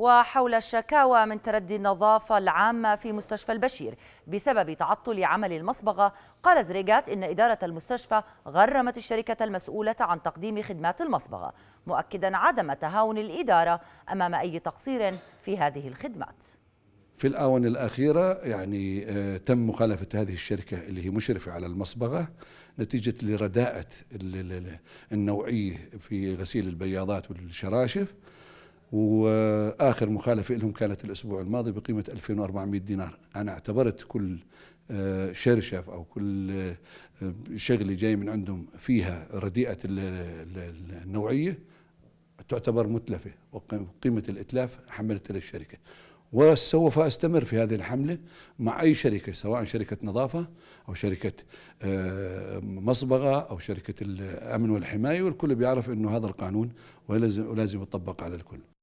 وحول الشكاوى من تردي النظافة العامة في مستشفى البشير بسبب تعطل عمل المصبغة قال زريجات إن إدارة المستشفى غرمت الشركة المسؤولة عن تقديم خدمات المصبغة مؤكدا عدم تهاون الإدارة أمام أي تقصير في هذه الخدمات في الآونة الأخيرة يعني آه، تم مخالفة هذه الشركة اللي هي مشرفة على المصبغة نتيجة لرداءة النوعية في غسيل البياضات والشراشف واخر مخالفه لهم كانت الاسبوع الماضي بقيمه 2400 دينار انا اعتبرت كل آه، شرشف او كل آه، شغله جاي من عندهم فيها رديئه النوعيه تعتبر متلفه وقيمه الاتلاف حملتها للشركه وسوف استمر في هذه الحمله مع اي شركه سواء شركه نظافه او شركه آه، مصبغه او شركه الامن والحمايه والكل بيعرف انه هذا القانون ولازم يطبق على الكل